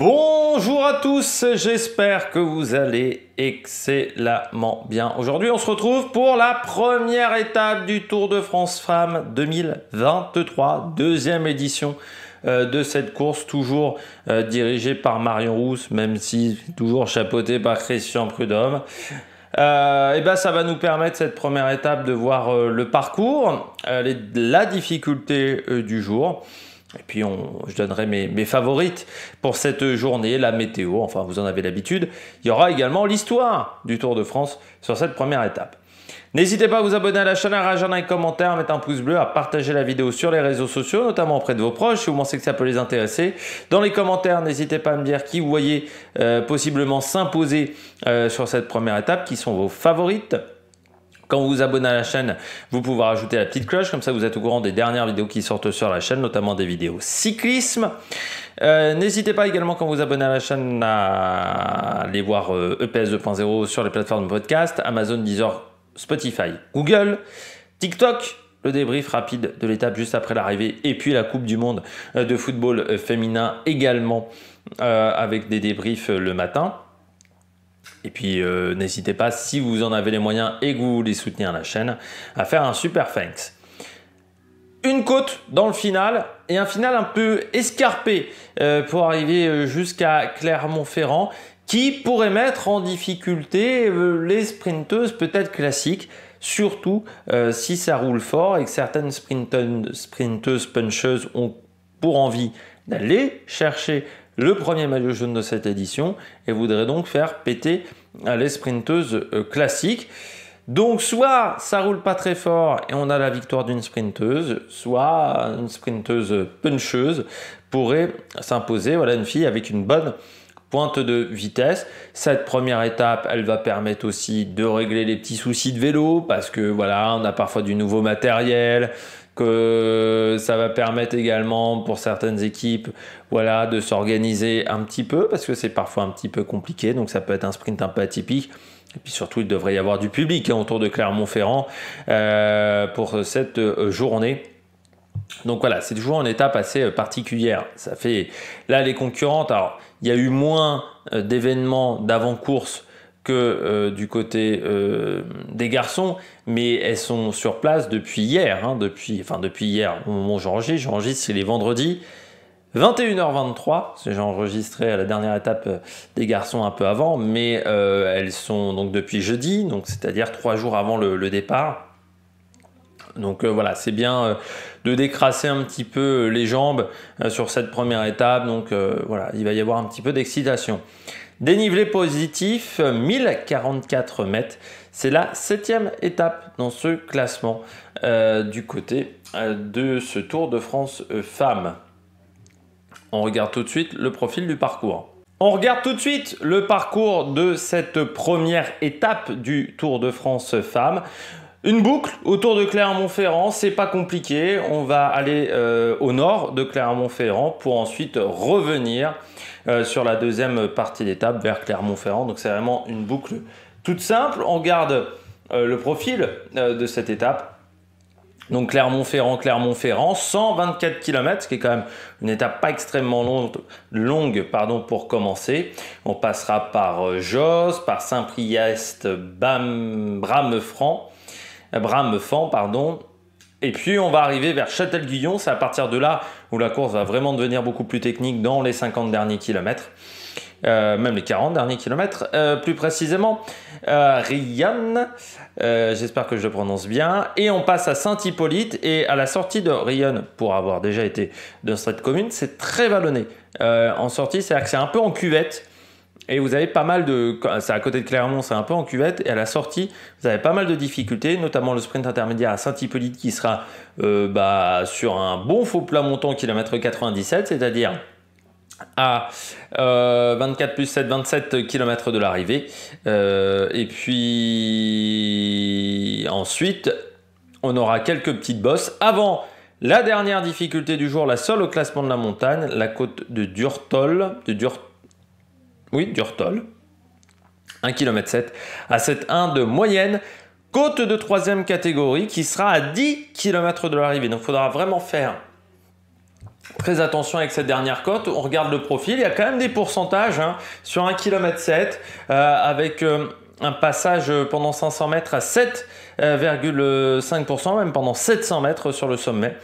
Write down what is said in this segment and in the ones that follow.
Bonjour à tous, j'espère que vous allez excellemment bien. Aujourd'hui, on se retrouve pour la première étape du Tour de France Femmes 2023, deuxième édition euh, de cette course, toujours euh, dirigée par Marion Rousse, même si toujours chapeautée par Christian Prudhomme. et euh, eh ben ça va nous permettre cette première étape de voir le parcours, la difficulté du jour, et puis je donnerai mes, favorites pour cette journée, la météo, enfin vous en avez l'habitude. Il y aura également l'histoire du Tour de France sur cette première étape. N'hésitez pas à vous abonner à la chaîne, à rajouter un commentaire, à mettre un pouce bleu, à partager la vidéo sur les réseaux sociaux, notamment auprès de vos proches si vous pensez que ça peut les intéresser. Dans les commentaires, n'hésitez pas à me dire qui vous voyez euh, possiblement s'imposer euh, sur cette première étape, qui sont vos favorites. Quand vous vous abonnez à la chaîne, vous pouvez rajouter la petite cloche, comme ça vous êtes au courant des dernières vidéos qui sortent sur la chaîne, notamment des vidéos cyclisme. Euh, n'hésitez pas également quand vous vous abonnez à la chaîne à aller voir EPS euh, e 2.0 sur les plateformes de podcast, Amazon, Deezer, Spotify, Google, TikTok, le débrief rapide de l'étape juste après l'arrivée et puis la Coupe du Monde euh, de football féminin également avec des débriefs le matin. Et puis euh, n'hésitez pas, si vous en avez les moyens et que vous voulez soutenir la chaîne, à faire un super thanks. Une côte dans le final et un final un peu escarpé euh, pour arriver euh, jusqu'à Clermont-Ferrand qui pourrait mettre en difficulté les sprinteuses peut-être classiques surtout si ça roule fort et que certaines sprinteuses puncheuses ont pour envie d'aller chercher le premier maillot jaune de cette édition et voudrait donc faire péter les sprinteuses euh, classiques. Donc soit ça roule pas très fort et on a la victoire d'une sprinteuse, soit une sprinteuse puncheuse pourrait s'imposer. Voilà une fille avec une bonne pointe de vitesse. Cette première étape, elle va permettre aussi de régler les petits soucis de vélo parce que voilà, on a parfois du nouveau matériel, que ça va permettre également pour certaines équipes voilà, de s'organiser un petit peu, parce que c'est parfois un petit peu compliqué, donc ça peut être un sprint un peu atypique. Et puis surtout, il devrait y avoir du public hein, autour de Clermont-Ferrand euh, pour cette euh, journée. Donc voilà, c'est toujours une étape assez euh, particulière. Ça fait là les concurrentes. Alors, il y a eu moins d'événements d'avant-course que euh, du côté euh, des garçons, mais elles sont sur place depuis hier, hein, depuis, enfin depuis hier au moment où j'enregistre, j'enregistre c'est les vendredis, 21h23, j'ai enregistré à la dernière étape euh, des garçons un peu avant, mais elles sont donc depuis jeudi, donc c'est-à-dire trois jours avant le, départ. Donc voilà, c'est bien de décrasser un petit peu les jambes sur cette première étape. Donc voilà, il va y avoir un petit peu d'excitation. Dénivelé positif, 1044 mètres. C'est la septième étape dans ce classement euh, du côté euh, de ce Tour de France euh, femmes. On regarde tout de suite le profil du parcours. On regarde tout de suite le parcours de cette première étape du Tour de France femmes. Une boucle autour de Clermont-Ferrand, c'est pas compliqué. On va aller euh, au nord de Clermont-Ferrand pour ensuite revenir euh, sur la deuxième partie d'étape vers Clermont-Ferrand. Donc c'est vraiment une boucle toute simple. On garde euh, le profil de cette étape. Donc Clermont-Ferrand, Clermont-Ferrand, 124 km, ce qui est quand même une étape pas extrêmement longue, longue pardon, pour commencer. On passera par Jos, par Saint-Priest, Bam fand pardon. Et puis on va arriver vers Châtel-Guyon, c'est à partir de là où la course va vraiment devenir beaucoup plus technique dans les 50 derniers kilomètres. Euh, même les 40 derniers kilomètres, euh, plus précisément. Euh, euh, j'espère que je le prononce bien. Et on passe à Saint-Hippolyte. Et à la sortie de Rianne, pour avoir déjà été dans cette commune, c'est très vallonné. en sortie, cest à que c'est un peu en cuvette. Et vous avez pas mal de. C'est à côté de Clermont, c'est un peu en cuvette. Et à la sortie, vous avez pas mal de difficultés, notamment le sprint intermédiaire à Saint-Hippolyte qui sera euh, bah, sur un bon faux plat montant, kilomètre 97, c'est-à-dire à 24 euh, plus 7, 27 km de l'arrivée. Euh, et puis ensuite, on aura quelques petites bosses avant la dernière difficulté du jour, la seule au classement de la montagne, la côte de Durtol, de Durtol oui, Durtol. 1 km 7 à 7,1 de moyenne. Côte de troisième catégorie qui sera à 10 km de l'arrivée. Donc il faudra vraiment faire très attention avec cette dernière côte. On regarde le profil, il y a quand même des pourcentages hein, sur 1 km 7 avec euh, un passage euh, pendant 500 mètres à 7,5%, euh, même pendant 700 mètres sur le sommet.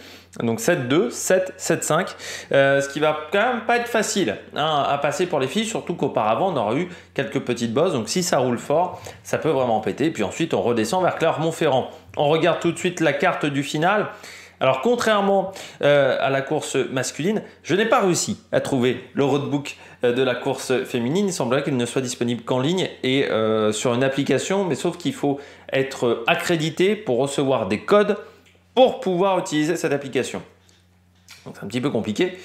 Donc 7-2, 7-7-5, euh, ce qui va quand même pas être facile hein, à passer pour les filles, surtout qu'auparavant on aurait eu quelques petites bosses. Donc si ça roule fort, ça peut vraiment péter. Puis ensuite on redescend vers Clermont-Ferrand. On regarde tout de suite la carte du final. Alors contrairement euh, à la course masculine, je n'ai pas réussi à trouver le roadbook euh, de la course féminine. Il semblerait qu'il ne soit disponible qu'en ligne et sur une application, mais sauf qu'il faut être accrédité pour recevoir des codes pour pouvoir utiliser cette application. c'est un petit peu compliqué.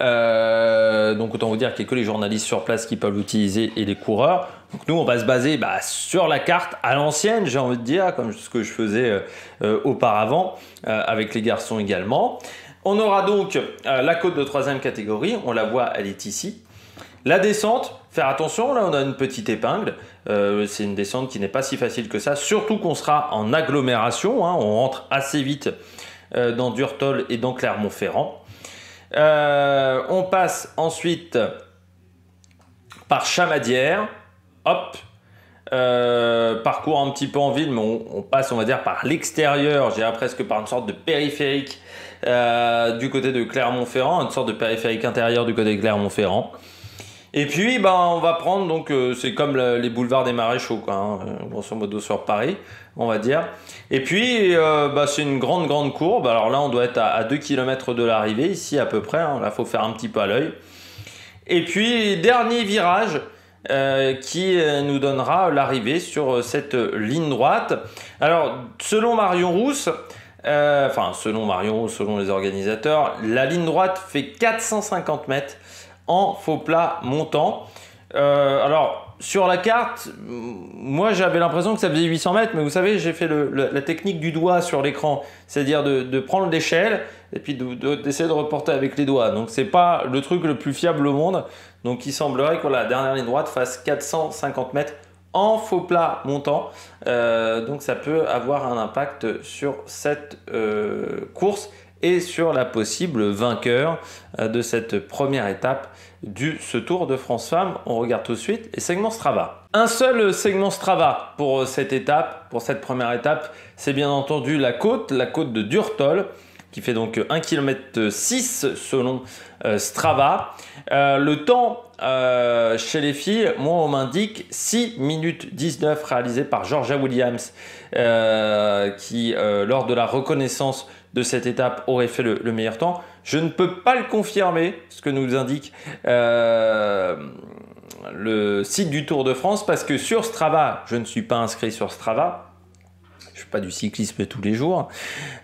Euh, donc autant vous dire qu'il n'y a que les journalistes sur place qui peuvent l'utiliser et les coureurs. Donc nous, on va se baser bah, sur la carte à l'ancienne, j'ai envie de dire, comme ce que je faisais euh, auparavant euh, avec les garçons également. On aura donc la côte de troisième catégorie. On la voit, elle est ici. La descente, faire attention, là on a une petite épingle, euh, c'est une descente qui n'est pas si facile que ça, surtout qu'on sera en agglomération, hein. on rentre assez vite euh, dans Durtol et dans Clermont-Ferrand. Euh, on passe ensuite par Chamadière, hop, parcours un petit peu en ville, mais on, passe on va dire par l'extérieur, dirais presque par une sorte de périphérique du côté de Clermont-Ferrand, une sorte de périphérique intérieur du côté de Clermont-Ferrand. Et puis, ben, on va prendre, donc, euh, c'est comme les boulevards des Maréchaux, quoi, hein, euh, grosso modo sur Paris, on va dire. Et puis, euh, ben, c'est une grande, grande courbe. Alors là, on doit être à, 2 km de l'arrivée, ici à peu près. Hein. là, il faut faire un petit peu à l'œil. Et puis, dernier virage qui nous donnera l'arrivée sur cette ligne droite. Alors, selon Marion Rousse, enfin, selon Marion selon les organisateurs, la ligne droite fait 450 mètres en faux plat montant. Euh, alors, sur la carte, moi j'avais l'impression que ça faisait 800 mètres, mais vous savez, j'ai fait la technique du doigt sur l'écran, c'est-à-dire de, prendre l'échelle et puis d'essayer de, reporter avec les doigts. Donc, c'est pas le truc le plus fiable au monde. Donc, il semblerait que la dernière ligne droite fasse 450 mètres en faux plat montant. Euh, donc, ça peut avoir un impact sur cette euh, course et sur la possible vainqueur euh, de cette première étape du ce Tour de France Femmes. On regarde tout de suite les segments Strava. Un seul segment Strava pour euh, cette étape, pour cette première étape, c'est bien entendu la côte, la côte de Durtol qui fait donc 1 km 6 selon euh, Strava. le temps chez les filles, moi on m'indique 6 minutes 19 réalisé par Georgia Williams qui lors de la reconnaissance de cette étape aurait fait le, meilleur temps. Je ne peux pas le confirmer, ce que nous indique euh, le site du Tour de France, parce que sur Strava, je ne suis pas inscrit sur Strava, je suis pas du cyclisme tous les jours.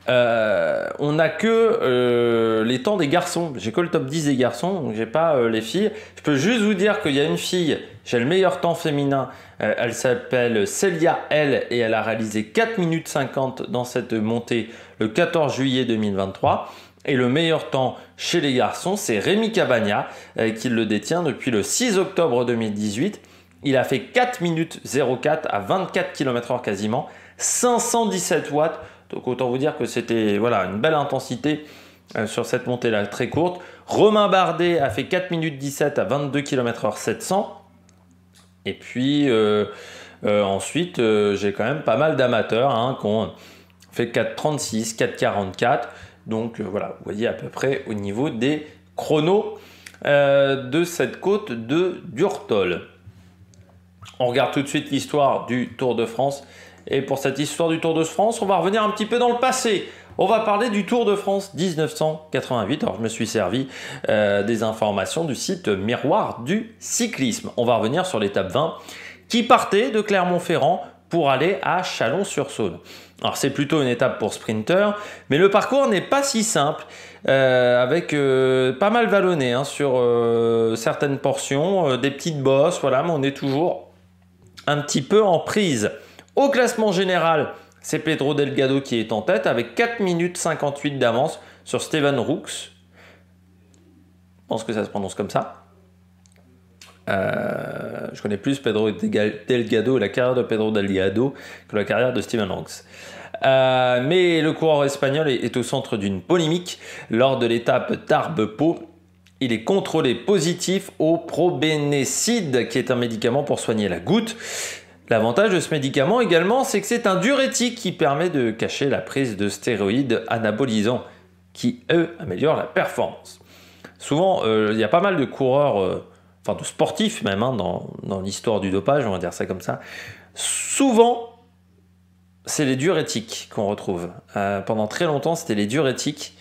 Euh, on n'a que euh, les temps des garçons. J'ai que le top 10 des garçons, donc j'ai pas euh, les filles. Je peux juste vous dire qu'il y a une fille, j'ai le meilleur temps féminin. elle s'appelle Celia L et elle a réalisé 4 minutes 50 dans cette montée le 14 juillet 2023. Et le meilleur temps chez les garçons, c'est Rémi Cabagna qui le détient depuis le 6 octobre 2018. Il a fait 4 minutes 04 à 24 km/h quasiment. 517 watts. Donc autant vous dire que c'était voilà, une belle intensité euh, sur cette montée-là très courte. Romain Bardet a fait 4 minutes 17 à 22 km/h 700. Et puis euh, euh, ensuite, j'ai quand même pas mal d'amateurs hein, qui ont fait 4,36, 4,44. Donc voilà, vous voyez à peu près au niveau des chronos de cette côte de Durtol. On regarde tout de suite l'histoire du Tour de France et pour cette histoire du Tour de France, on va revenir un petit peu dans le passé. On va parler du Tour de France 1988. Alors, je me suis servi euh, des informations du site Miroir du cyclisme. On va revenir sur l'étape 20 qui partait de Clermont-Ferrand pour aller à Chalon-sur-Saône. Alors, c'est plutôt une étape pour sprinter, mais le parcours n'est pas si simple. Euh, avec euh, pas mal vallonné hein, sur certaines portions, des petites bosses, voilà, mais on est toujours un petit peu en prise. Au classement général, c'est Pedro Delgado qui est en tête avec 4 minutes 58 d'avance sur Steven Rooks. Je pense que ça se prononce comme ça. Euh, je connais plus Pedro Delgado et la carrière de Pedro Delgado que la carrière de Steven Roux. Euh, mais le coureur espagnol est, au centre d'une polémique lors de l'étape tarbes pau Il est contrôlé positif au probénécide, qui est un médicament pour soigner la goutte. L'avantage de ce médicament également, c'est que c'est un diurétique qui permet de cacher la prise de stéroïdes anabolisants, qui eux améliorent la performance. Souvent, euh, il y a pas mal de coureurs, euh, enfin de sportifs même, hein, dans, l'histoire du dopage, on va dire ça comme ça. Souvent, c'est les diurétiques qu'on retrouve. Euh, pendant très longtemps, c'était les diurétiques.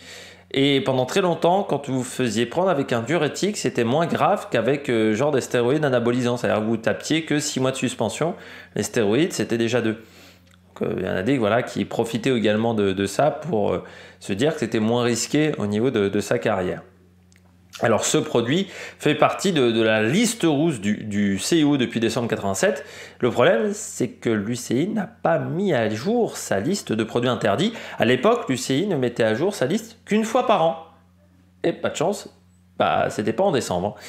Et pendant très longtemps, quand vous faisiez prendre avec un diurétique, c'était moins grave qu'avec euh, genre des stéroïdes anabolisants. C'est-à-dire que vous tapiez que 6 mois de suspension. Les stéroïdes, c'était déjà deux. Euh, il y en a des voilà, qui profitaient également de, ça pour euh, se dire que c'était moins risqué au niveau de sa carrière. Alors ce produit fait partie de, la liste rousse du, du CIO depuis décembre 87. Le problème, c'est que l'UCI n'a pas mis à jour sa liste de produits interdits. À l'époque, l'UCI ne mettait à jour sa liste qu'une fois par an. Et pas de chance, bah, c'était pas en décembre. Hein.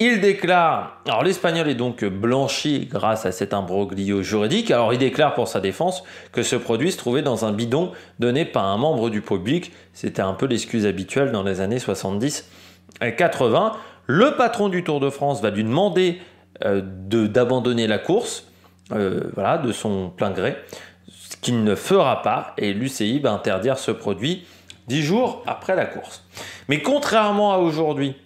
Il déclare, alors l'espagnol est donc blanchi grâce à cet imbroglio juridique, alors il déclare pour sa défense que ce produit se trouvait dans un bidon donné par un membre du public, c'était un peu l'excuse habituelle dans les années 70 80, eh, le patron du Tour de France va lui demander euh, d'abandonner la course, euh, voilà, de son plein gré, ce qu'il ne fera pas, et l'UCI va interdire ce produit 10 jours après la course. Mais contrairement à aujourd'hui,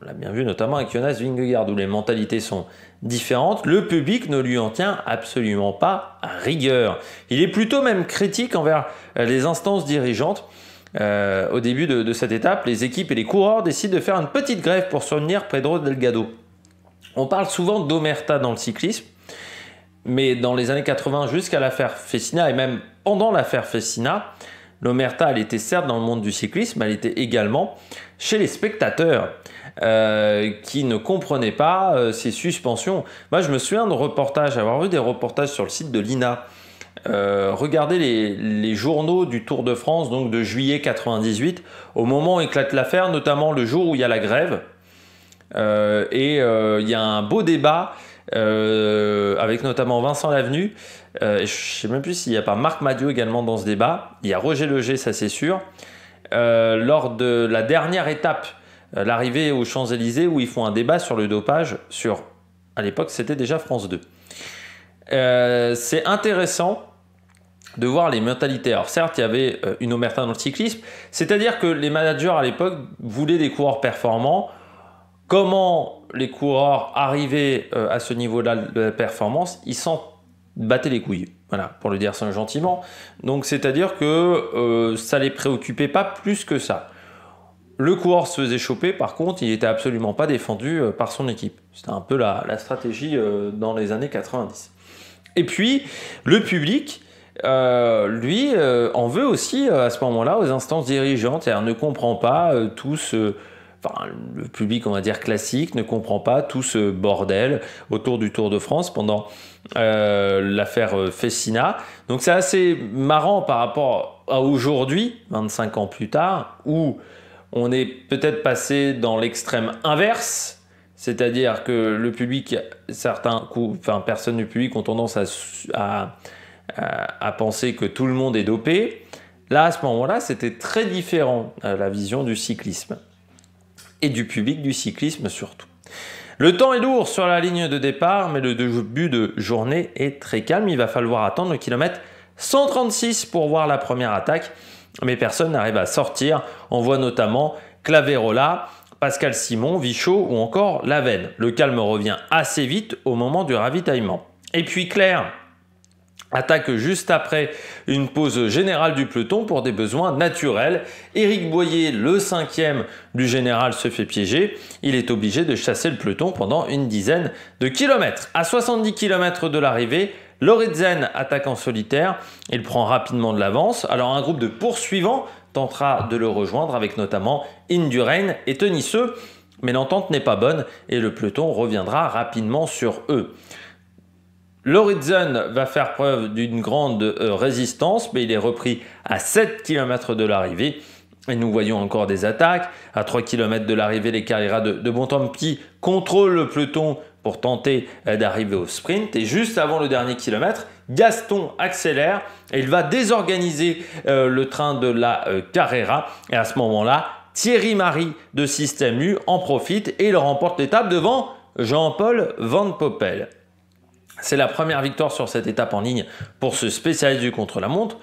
on l'a bien vu notamment avec Jonas Vingegaard, où les mentalités sont différentes, le public ne lui en tient absolument pas rigueur. Il est plutôt même critique envers euh, les instances dirigeantes euh, au début de, cette étape, les équipes et les coureurs décident de faire une petite grève pour soutenir Pedro Delgado. On parle souvent d'omerta dans le cyclisme, mais dans les années 80 jusqu'à l'affaire Fessina et même pendant l'affaire Fessina, l'omerta elle était certes dans le monde du cyclisme, elle était également chez les spectateurs euh, qui ne comprenaient pas euh, ces suspensions. Moi je me souviens de reportages, avoir vu des reportages sur le site de l'INA euh, regardez les, journaux du Tour de France, donc de juillet 98, au moment où éclate l'affaire, notamment le jour où il y a la grève. Euh, et euh, il y a un beau débat avec notamment Vincent Lavenu. je ne sais même plus s'il n'y a pas Marc Madio également dans ce débat. Il y a Roger Leger, ça c'est sûr. lors de la dernière étape, l'arrivée aux Champs-Élysées, où ils font un débat sur le dopage, sur, à l'époque, c'était déjà France 2. Euh, c'est intéressant de voir les mentalités. Alors certes, il y avait euh, une omerta dans le cyclisme, c'est-à-dire que les managers à l'époque voulaient des coureurs performants. Comment les coureurs arrivaient euh, à ce niveau-là de la performance Ils s'en battaient les couilles, voilà, pour le dire gentiment. Donc c'est-à-dire que ça ça les préoccupait pas plus que ça. Le coureur se faisait choper, par contre, il n'était absolument pas défendu par son équipe. C'était un peu la, stratégie dans les années 90. Et puis, le public, euh, lui, euh, en veut aussi euh, à ce moment-là aux instances dirigeantes. et hein, ne comprend pas tout ce. Enfin, le public, on va dire classique, ne comprend pas tout ce bordel autour du Tour de France pendant l'affaire Fessina. Donc, c'est assez marrant par rapport à aujourd'hui, 25 ans plus tard, où on est peut-être passé dans l'extrême inverse c'est-à-dire que le public, certains, enfin, personnes du public ont tendance à, penser que tout le monde est dopé. Là, à ce moment-là, c'était très différent euh, la vision du cyclisme et du public du cyclisme surtout. Le temps est lourd sur la ligne de départ, mais le début de journée est très calme. Il va falloir attendre le kilomètre 136 pour voir la première attaque, mais personne n'arrive à sortir. On voit notamment Claverola Pascal Simon, Vichot ou encore Lavenne. Le calme revient assez vite au moment du ravitaillement. Et puis Claire attaque juste après une pause générale du peloton pour des besoins naturels. Éric Boyer, le cinquième du général, se fait piéger. Il est obligé de chasser le peloton pendant une dizaine de kilomètres. À 70 km de l'arrivée, Loritzen attaque en solitaire, il prend rapidement de l'avance. Alors un groupe de poursuivants tentera de le rejoindre avec notamment Indurain et Tenisseux, mais l'entente n'est pas bonne et le peloton reviendra rapidement sur eux. L'horizon va faire preuve d'une grande euh, résistance, mais il est repris à 7 km de l'arrivée. Et nous voyons encore des attaques. À 3 km de l'arrivée, les carrières de, de Bontempi contrôlent le peloton pour tenter euh, d'arriver au sprint. Et juste avant le dernier kilomètre, Gaston accélère et il va désorganiser euh, le train de la euh, Carrera. Et à ce moment-là, Thierry Marie de Système U en profite et il remporte l'étape devant Jean-Paul Van Poppel. C'est la première victoire sur cette étape en ligne pour ce spécialiste du contre-la-montre.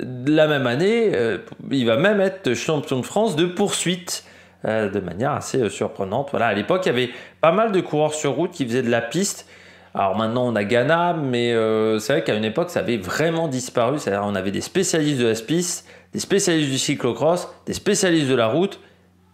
La même année, euh, il va même être champion de France de poursuite de manière assez surprenante. Voilà, à l'époque, il y avait pas mal de coureurs sur route qui faisaient de la piste alors maintenant, on a Ghana, mais euh, c'est vrai qu'à une époque, ça avait vraiment disparu. C'est-à-dire, on avait des spécialistes de la des spécialistes du cyclocross, des spécialistes de la route,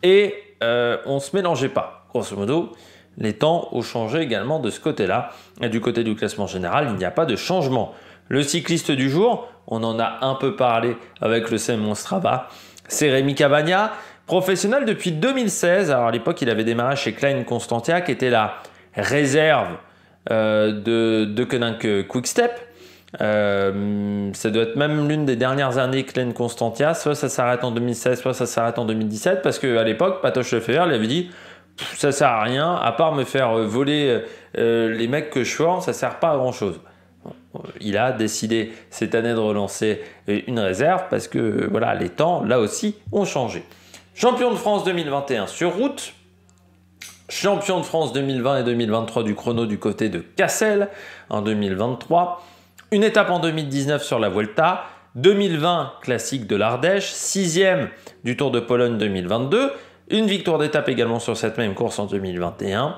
et on euh, on se mélangeait pas, grosso modo. Les temps ont changé également de ce côté-là. Et du côté du classement général, il n'y a pas de changement. Le cycliste du jour, on en a un peu parlé avec le Simon Strava, c'est Rémi Cavagna, professionnel depuis 2016. Alors à l'époque, il avait démarré chez Klein Constantia, qui était la réserve euh, de, de que Quickstep. Euh, ça doit être même l'une des dernières années Klein Constantia. Soit ça s'arrête en 2016, soit ça s'arrête en 2017, parce qu'à l'époque, Patoche Lefebvre lui avait dit ça sert à rien, à part me faire euh, voler euh, les mecs que je forme, ça sert pas à grand chose. Il a décidé cette année de relancer une réserve parce que voilà, les temps là aussi ont changé. Champion de France 2021 sur route, champion de France 2020 et 2023 du chrono du côté de Cassel en 2023. Une étape en 2019 sur la Vuelta, 2020 classique de l'Ardèche, sixième du Tour de Pologne 2022, une victoire d'étape également sur cette même course en 2021.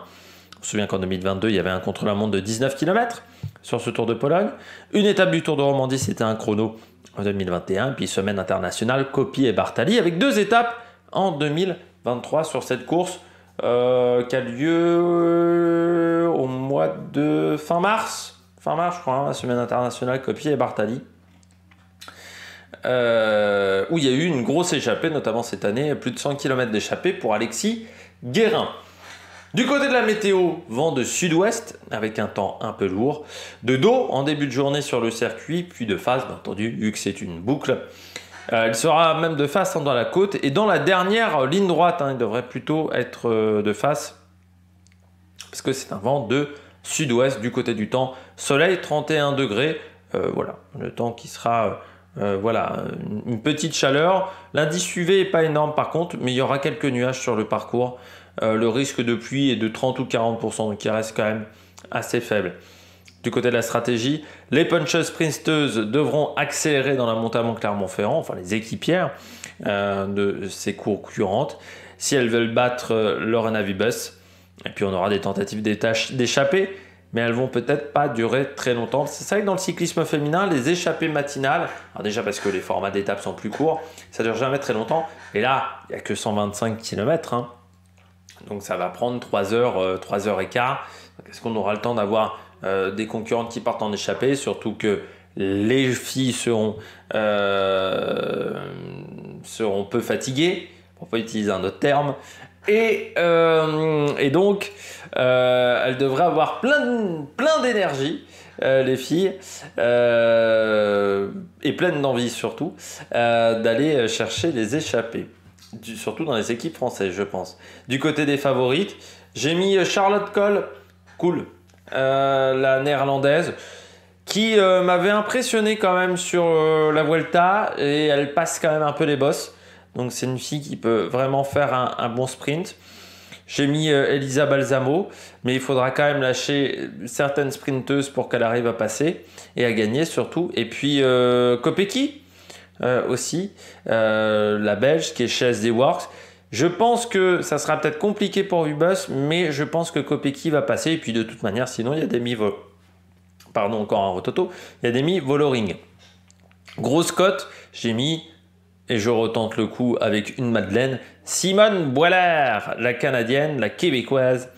On se souvient qu'en 2022, il y avait un contre-la-montre de 19 km sur ce Tour de Pologne. Une étape du Tour de Romandie, c'était un chrono en 2021, puis semaine internationale, Coppi et Bartali, avec deux étapes en 2023 sur cette course euh, qui a lieu euh, au mois de fin mars. Fin mars, je crois, hein, la semaine internationale Copier et Bartali. Euh, où il y a eu une grosse échappée, notamment cette année, plus de 100 km d'échappée pour Alexis Guérin. Du côté de la météo, vent de sud-ouest avec un temps un peu lourd, de dos en début de journée sur le circuit, puis de phase, bien entendu, vu que c'est une boucle, elle euh, il sera même de face hein, dans la côte. Et dans la dernière ligne droite, hein, il devrait plutôt être euh, de face. Parce que c'est un vent de sud-ouest du côté du temps. Soleil 31 degrés. Euh, voilà, le temps qui sera... voilà, une petite chaleur. L'indice UV n'est pas énorme par contre, mais il y aura quelques nuages sur le parcours. le risque de pluie est de 30 ou 40%, donc il reste quand même assez faible. Du côté de la stratégie, les puncheuses sprinteuses devront accélérer dans la montée à Clermont-Ferrand, enfin les équipières euh, de ces cours courantes, si elles veulent battre leur navibus, Et puis on aura des tentatives d'échapper, mais elles vont peut-être pas durer très longtemps. C'est vrai que dans le cyclisme féminin, les échappées matinales, alors déjà parce que les formats d'étapes sont plus courts, ça dure jamais très longtemps. Et là, il n'y a que 125 km. Hein. Donc ça va prendre 3 heures, 3 euh, heures et quart. Est-ce qu'on aura le temps d'avoir euh, des concurrentes qui partent en échappée, surtout que les filles seront, euh, seront peu fatiguées, pour pas utiliser un autre terme. Et, euh, donc, elles devraient avoir plein, plein d'énergie. les filles, et pleines d'envie surtout, d'aller chercher les échappées. surtout dans les équipes françaises, je pense. Du côté des favorites, j'ai mis Charlotte Cole, cool, euh, la néerlandaise qui euh, m'avait impressionné quand même sur euh, la Vuelta et elle passe quand même un peu les bosses. Donc c'est une fille qui peut vraiment faire un, bon sprint. J'ai mis Elisa Balsamo, mais il faudra quand même lâcher certaines sprinteuses pour qu'elle arrive à passer et à gagner surtout. Et puis Kopecky aussi, la Belge qui est chez SD Works je pense que ça sera peut-être compliqué pour Ubus, mais je pense que Kopecky va passer. Et puis de toute manière, sinon, il y a des mi Vol... Pardon, encore un rototo. Il y a des mi Voloring. Grosse cote, j'ai mis, et je retente le coup avec une Madeleine, Simone Boiler, la Canadienne, la Québécoise.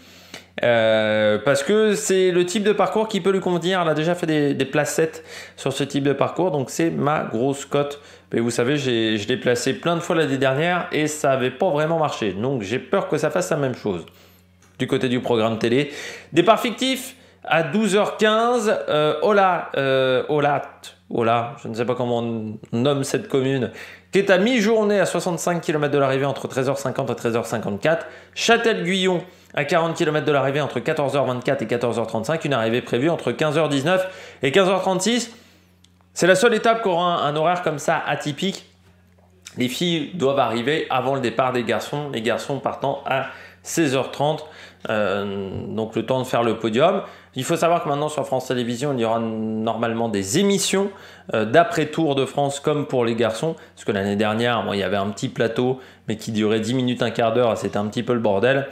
Euh, parce que c'est le type de parcours qui peut lui convenir. Elle a déjà fait des placettes sur ce type de parcours, donc c'est ma grosse cote mais vous savez, je l'ai placé plein de fois l'année dernière et ça n'avait pas vraiment marché. Donc j'ai peur que ça fasse la même chose. Du côté du programme télé, départ fictif à 12h15. Euh, euh Ola, je ne sais pas comment on nomme cette commune, qui est à mi-journée à 65 km de l'arrivée entre 13h50 et 13h54. Châtel-Guyon à 40 km de l'arrivée entre 14h24 et 14h35. Une arrivée prévue entre 15h19 et 15h36. C'est la seule étape qui aura un, horaire comme ça atypique. Les filles doivent arriver avant le départ des garçons, les garçons partant à 16h30, euh, donc le temps de faire le podium. Il faut savoir que maintenant sur France Télévisions, il y aura normalement des émissions euh, d'après Tour de France comme pour les garçons, parce que l'année dernière, il y avait un petit plateau, mais qui durait 10 minutes, un quart d'heure, c'était un petit peu le bordel.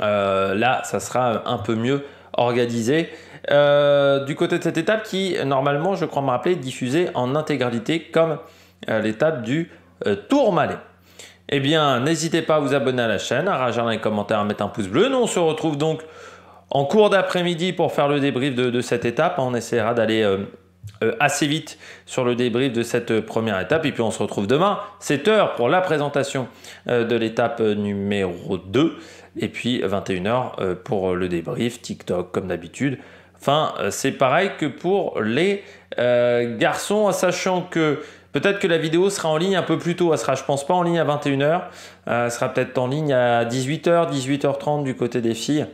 Euh, là, ça sera un peu mieux organisé. Euh, du côté de cette étape qui, normalement, je crois me rappeler, diffusée en intégralité comme euh, l'étape du euh, Tour Malais. Eh bien, n'hésitez pas à vous abonner à la chaîne, à rajouter un les commentaires, à mettre un pouce bleu. Nous, on se retrouve donc en cours d'après-midi pour faire le débrief de, de cette étape. On essaiera d'aller assez vite sur le débrief de cette première étape. Et puis on se retrouve demain, 7h, pour la présentation de l'étape numéro 2. Et puis 21h pour le débrief, TikTok comme d'habitude. Enfin, euh, c'est pareil que pour les euh, garçons, sachant que peut-être que la vidéo sera en ligne un peu plus tôt. Elle sera, je pense, pas en ligne à 21h. Euh, elle sera peut-être en ligne à 18h, 18h30 du côté des filles.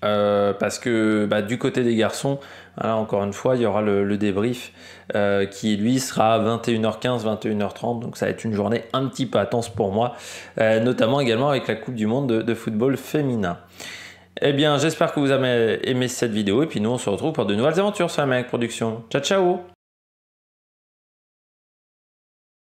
parce que bah, du côté des garçons, encore une fois, il y aura le, débrief qui, lui, sera à 21h15, 21h30. Donc ça va être une journée un petit peu intense pour moi, notamment également avec la Coupe du Monde de football féminin. Eh bien, j'espère que vous avez aimé cette vidéo et puis nous, on se retrouve pour de nouvelles aventures sur la Production. Ciao, ciao